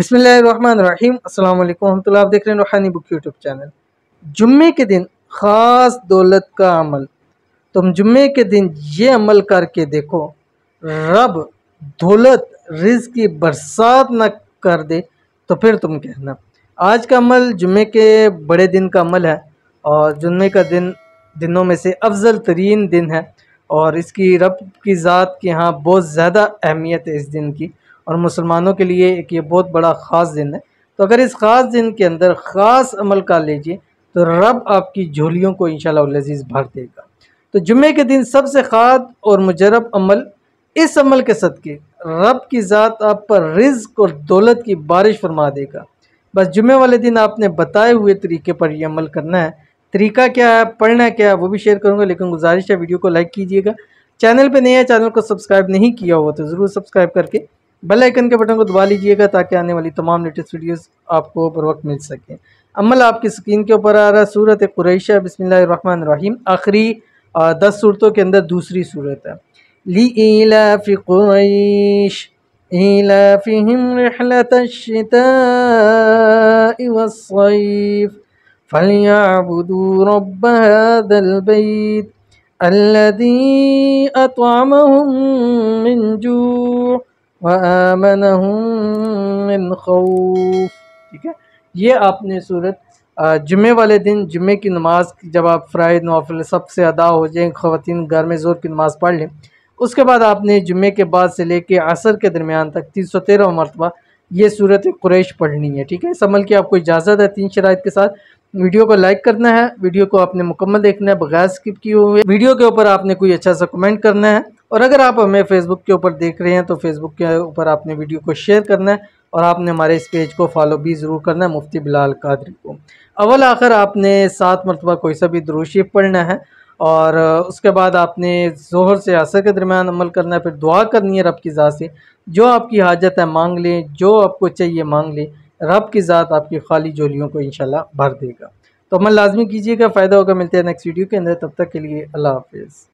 बसमीम अल्लाम वरहमल आप देख रहे हैं रूहानी बुक यूट्यूब चैनल जुम्मे के दिन ख़ास दौलत का अमल तुम तो जुम्मे के दिन ये अमल करके देखो रब दौलत रिज की बरसात न कर दे तो फिर तुम कहना आज का अमल जुम्मे के बड़े दिन का अमल है और जुम्मे का दिन दिनों में से अफजल तरीन दिन है और इसकी रब की ज़ात के यहाँ बहुत ज़्यादा अहमियत है इस दिन की और मुसलमानों के लिए एक ये बहुत बड़ा ख़ास दिन है तो अगर इस ख़ास दिन के अंदर ख़ास अमल कर लीजिए तो रब आपकी झोलियों को इनशाला लजीज़ भर देगा तो जुमे के दिन सबसे ख़ास और मुजरब अमल इस अमल के सदक़े रब की ज़ात आप पर रिज्क और दौलत की बारिश फरमा देगा बस जुमे वाले दिन आपने बताए हुए तरीके पर यह अमल करना है तरीका क्या है पढ़ना क्या है वो भी शेयर करूँगा लेकिन गुजारिश है वीडियो को लाइक कीजिएगा चैनल पे नया है चैनल को सब्सक्राइब नहीं किया हुआ तो ज़रूर सब्सक्राइब करके बेल आइकन के बटन को दबा लीजिएगा ताकि आने वाली तमाम लेटेस्ट वीडियोस आपको बर वक्त मिल सकें अमल आपकी स्क्रीन के ऊपर आ रहा है सूरत कुरैशा बसमिल्लर आखिरी दस सूरतों के अंदर दूसरी सूरत है ली इलाफ़ी الذي أطعمهم من جوع वमन खौफ ठीक है ये आपने सूरत जुमे वाले दिन जुमे की नमाज जब आप फ्राइड नौफिल सबसे अदा हो जाए ख़वान घर में ज़ोर की नमाज़ पढ़ लें उसके बाद आपने जुमे के बाद से लेके असर के दरमियान तक तीन सौ तेरह मरतबा ये सूरत क्रैश पढ़नी है ठीक है इस अमल की आपको इजाज़त है तीन शराइ के साथ वीडियो को लाइक करना है वीडियो को आपने मुकम्मल देखना है बगैर स्किप किए हुए वीडियो के ऊपर आपने कोई अच्छा सा कमेंट करना है और अगर आप हमें फेसबुक के ऊपर देख रहे हैं तो फेसबुक के ऊपर आपने वीडियो को शेयर करना है और आपने हमारे इस पेज को फॉलो भी ज़रूर करना है मुफ्ती बिलाल कादरी को अवल आखिर आपने सात मरतबा कोई सा भी दुरुशी पढ़ना है और उसके बाद आपने जोहर से असर के दरमियान अमल करना है फिर दुआ करनी है रब की ज़ात से जो आपकी हाजत है मांग लें जो आपको चाहिए मांग लें रब की ज़ात आपकी खाली जोलियों को इनशाला भर देगा तो अमल लाजमी कीजिएगा फ़ायदा होगा मिलते हैं नेक्स्ट वीडियो के अंदर तब तक के लिए अल्लाह हाफिज़